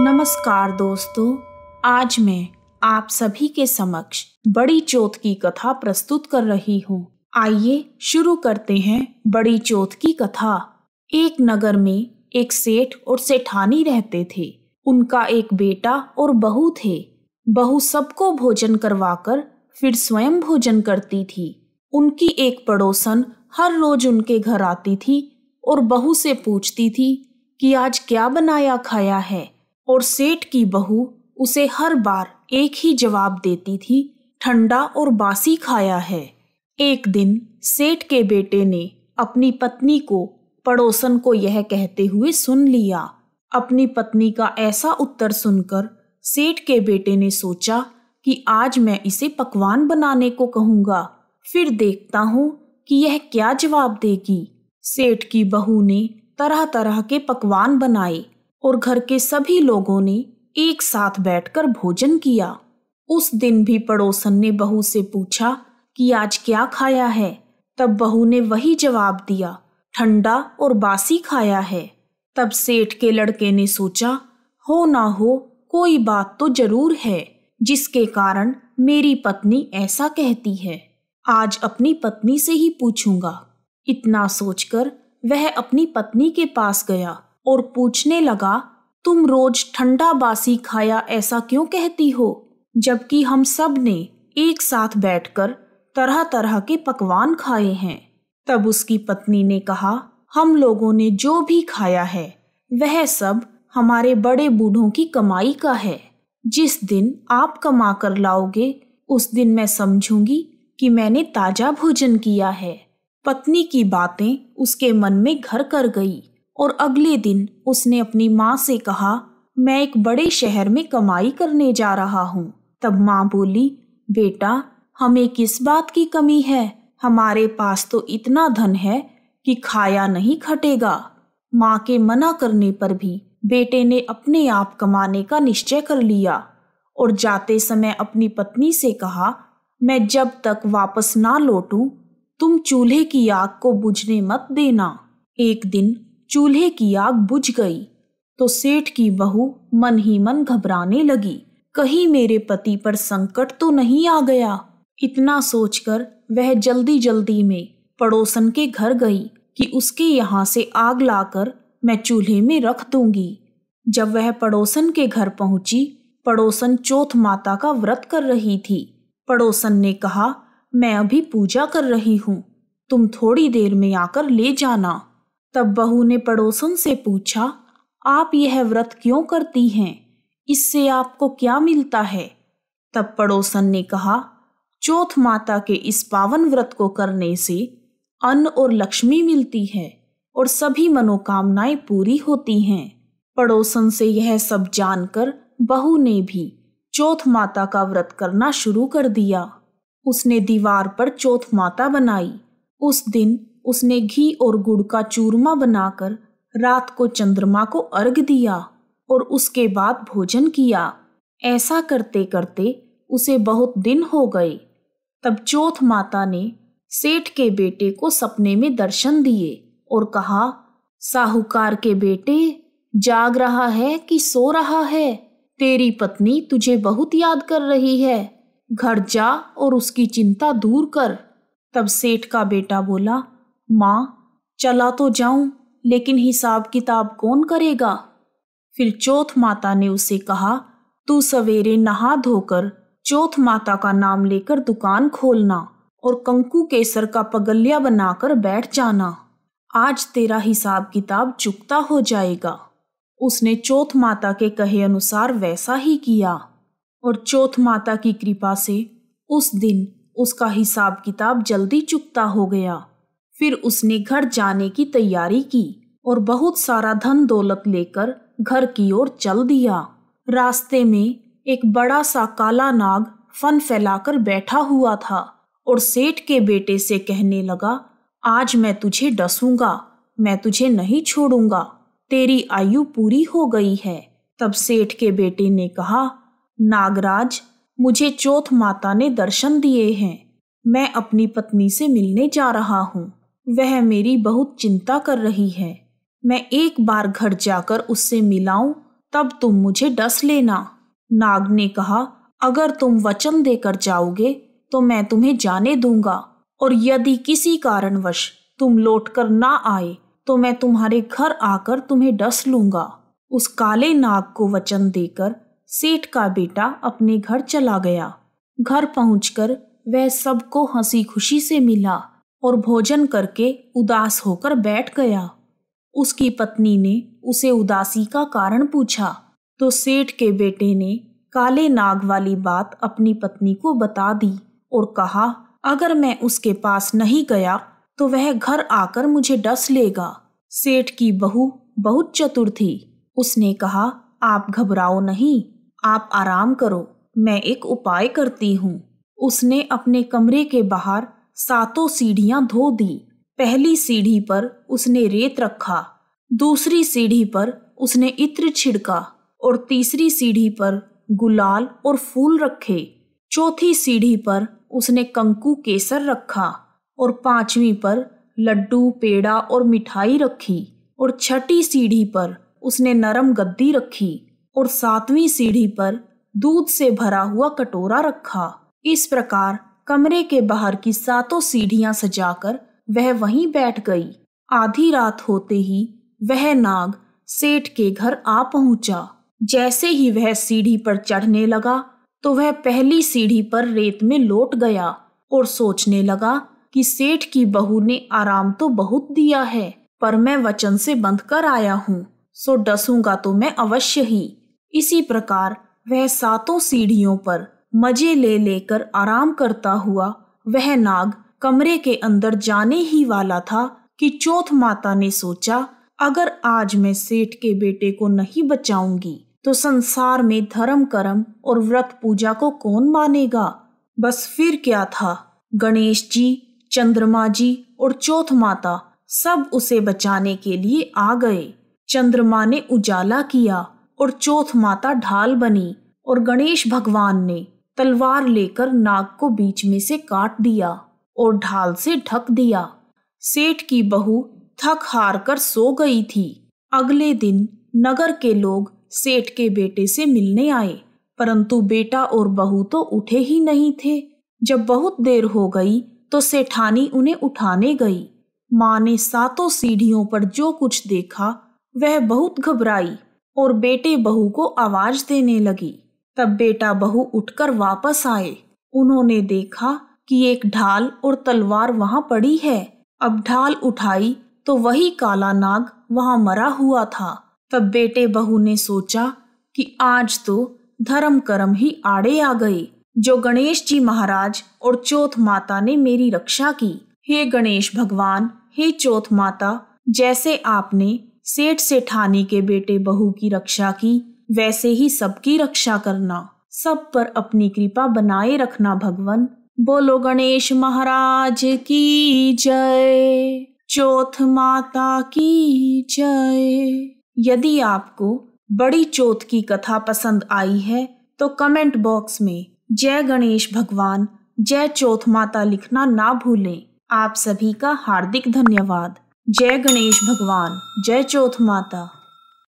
नमस्कार दोस्तों आज मैं आप सभी के समक्ष बड़ी चौथ की कथा प्रस्तुत कर रही हूँ आइए शुरू करते हैं बड़ी चौथ की कथा एक नगर में एक सेठ और सेठानी रहते थे उनका एक बेटा और बहू थे बहू सबको भोजन करवाकर फिर स्वयं भोजन करती थी उनकी एक पड़ोसन हर रोज उनके घर आती थी और बहू से पूछती थी कि आज क्या बनाया खाया है और सेठ की बहू उसे हर बार एक ही जवाब देती थी ठंडा और बासी खाया है एक दिन सेठ के बेटे ने अपनी पत्नी को पड़ोसन को यह कहते हुए सुन लिया अपनी पत्नी का ऐसा उत्तर सुनकर सेठ के बेटे ने सोचा कि आज मैं इसे पकवान बनाने को कहूँगा फिर देखता हूँ कि यह क्या जवाब देगी सेठ की बहू ने तरह तरह के पकवान बनाए और घर के सभी लोगों ने एक साथ बैठकर भोजन किया उस दिन भी पड़ोसन ने बहू से पूछा कि आज क्या खाया है तब बहू ने वही जवाब दिया ठंडा और बासी खाया है तब सेठ के लड़के ने सोचा हो ना हो कोई बात तो जरूर है जिसके कारण मेरी पत्नी ऐसा कहती है आज अपनी पत्नी से ही पूछूंगा इतना सोचकर वह अपनी पत्नी के पास गया और पूछने लगा तुम रोज ठंडा बासी खाया ऐसा क्यों कहती हो जबकि हम सब ने एक साथ बैठकर तरह तरह के पकवान खाए हैं तब उसकी पत्नी ने कहा हम लोगों ने जो भी खाया है वह सब हमारे बड़े बूढ़ों की कमाई का है जिस दिन आप कमा कर लाओगे उस दिन मैं समझूंगी कि मैंने ताजा भोजन किया है पत्नी की बातें उसके मन में घर कर गई और अगले दिन उसने अपनी माँ से कहा मैं एक बड़े शहर में कमाई करने जा रहा हूँ तब माँ बोली बेटा हमें किस बात की कमी है हमारे पास तो इतना धन है कि खाया नहीं खटेगा माँ के मना करने पर भी बेटे ने अपने आप कमाने का निश्चय कर लिया और जाते समय अपनी पत्नी से कहा मैं जब तक वापस ना लौटूं तुम चूल्हे की आग को बुझने मत देना एक दिन चूल्हे की आग बुझ गई तो सेठ की बहू मन ही मन घबराने लगी कहीं मेरे पति पर संकट तो नहीं आ गया इतना सोचकर वह जल्दी जल्दी में पड़ोसन के घर गई कि उसके यहाँ से आग लाकर मैं चूल्हे में रख दूंगी जब वह पड़ोसन के घर पहुंची पड़ोसन चौथ माता का व्रत कर रही थी पड़ोसन ने कहा मैं अभी पूजा कर रही हूँ तुम थोड़ी देर में आकर ले जाना तब बहू ने पड़ोसन से पूछा आप यह व्रत क्यों करती हैं इससे आपको क्या मिलता है तब पड़ोसन ने कहा चौथ माता के इस पावन व्रत को करने से अन्न और लक्ष्मी मिलती है और सभी मनोकामनाएं पूरी होती हैं पड़ोसन से यह सब जानकर बहू ने भी चौथ माता का व्रत करना शुरू कर दिया उसने दीवार पर चौथ माता बनाई उस दिन उसने घी और गुड़ का चूरमा बनाकर रात को चंद्रमा को अर्घ दिया और उसके बाद भोजन किया ऐसा करते करते उसे बहुत दिन हो गए तब चौथ माता ने सेठ के बेटे को सपने में दर्शन दिए और कहा साहूकार के बेटे जाग रहा है कि सो रहा है तेरी पत्नी तुझे बहुत याद कर रही है घर जा और उसकी चिंता दूर कर तब सेठ का बेटा बोला माँ चला तो जाऊं लेकिन हिसाब किताब कौन करेगा फिर चौथ माता ने उसे कहा तू सवेरे नहा धोकर चौथ माता का नाम लेकर दुकान खोलना और कंकु केसर का पगलिया बनाकर बैठ जाना आज तेरा हिसाब किताब चुकता हो जाएगा उसने चौथ माता के कहे अनुसार वैसा ही किया और चौथ माता की कृपा से उस दिन उसका हिसाब किताब जल्दी चुकता हो गया फिर उसने घर जाने की तैयारी की और बहुत सारा धन दौलत लेकर घर की ओर चल दिया रास्ते में एक बड़ा सा काला नाग फन फैलाकर बैठा हुआ था और सेठ के बेटे से कहने लगा आज मैं तुझे डसूंगा मैं तुझे नहीं छोड़ूंगा तेरी आयु पूरी हो गई है तब सेठ के बेटे ने कहा नागराज मुझे चौथ माता ने दर्शन दिए हैं मैं अपनी पत्नी से मिलने जा रहा हूँ वह मेरी बहुत चिंता कर रही है मैं एक बार घर जाकर उससे मिलाऊं तब तुम मुझे डस लेना नाग ने कहा अगर तुम वचन देकर जाओगे तो मैं तुम्हें जाने दूंगा और यदि किसी कारणवश तुम लौट कर ना आए तो मैं तुम्हारे घर आकर तुम्हें डस लूंगा उस काले नाग को वचन देकर सेठ का बेटा अपने घर चला गया घर पहुंचकर वह सबको हंसी खुशी से मिला और भोजन करके उदास होकर बैठ गया उसकी पत्नी ने उसे उदासी का कारण पूछा तो सेठ के बेटे ने काले नाग वाली बात अपनी पत्नी को बता दी और कहा अगर मैं उसके पास नहीं गया तो वह घर आकर मुझे डस लेगा सेठ की बहू बहुत चतुर थी उसने कहा आप घबराओ नहीं आप आराम करो मैं एक उपाय करती हूँ उसने अपने कमरे के बाहर सातों सीढ़ियां धो दी पहली सीढ़ी पर उसने रेत रखा दूसरी सीढ़ी पर उसने इत्र छिड़का और तीसरी सीढ़ी पर गुलाल और फूल रखे चौथी सीढ़ी पर उसने कंकु केसर रखा और पांचवी पर लड्डू पेड़ा और मिठाई रखी और छठी सीढ़ी पर उसने नरम गद्दी रखी और सातवीं सीढ़ी पर दूध से भरा हुआ कटोरा रखा इस प्रकार कमरे के बाहर की सातों सीढ़ियां सजाकर वह वहीं बैठ गई आधी रात होते ही वह नाग सेठ के घर आ पहुंचा जैसे ही वह सीढ़ी पर चढ़ने लगा तो वह पहली सीढ़ी पर रेत में लोट गया और सोचने लगा कि सेठ की बहू ने आराम तो बहुत दिया है पर मैं वचन से बंध कर आया हूँ सो डसूंगा तो मैं अवश्य ही इसी प्रकार वह सातों सीढ़ियों पर मजे ले लेकर आराम करता हुआ वह नाग कमरे के अंदर जाने ही वाला था कि चौथ माता ने सोचा अगर आज मैं सेठ के बेटे को नहीं बचाऊंगी तो संसार में धर्म कर्म और व्रत पूजा को कौन मानेगा बस फिर क्या था गणेश जी चंद्रमा जी और चौथ माता सब उसे बचाने के लिए आ गए चंद्रमा ने उजाला किया और चौथ माता ढाल बनी और गणेश भगवान ने तलवार लेकर नाग को बीच में से काट दिया और ढाल से ढक दिया सेठ की बहू थक हार कर सो गई थी अगले दिन नगर के लोग सेठ के बेटे से मिलने आए परंतु बेटा और बहू तो उठे ही नहीं थे जब बहुत देर हो गई तो सेठानी उन्हें उठाने गई माँ ने सातों सीढ़ियों पर जो कुछ देखा वह बहुत घबराई और बेटे बहू को आवाज देने लगी तब बेटा बहू उठकर वापस आए उन्होंने देखा कि एक ढाल और तलवार वहां पड़ी है अब ढाल उठाई तो वही काला नाग वहां मरा हुआ था तब बेटे बहू ने सोचा कि आज तो धर्म कर्म ही आड़े आ गए जो गणेश जी महाराज और चौथ माता ने मेरी रक्षा की हे गणेश भगवान हे चौथ माता जैसे आपने सेठ सेठानी के बेटे बहू की रक्षा की वैसे ही सबकी रक्षा करना सब पर अपनी कृपा बनाए रखना भगवान बोलो गणेश महाराज की जय चौथ माता की जय यदि आपको बड़ी चौथ की कथा पसंद आई है तो कमेंट बॉक्स में जय गणेश भगवान जय चौथ माता लिखना ना भूलें आप सभी का हार्दिक धन्यवाद जय गणेश भगवान जय चौथ माता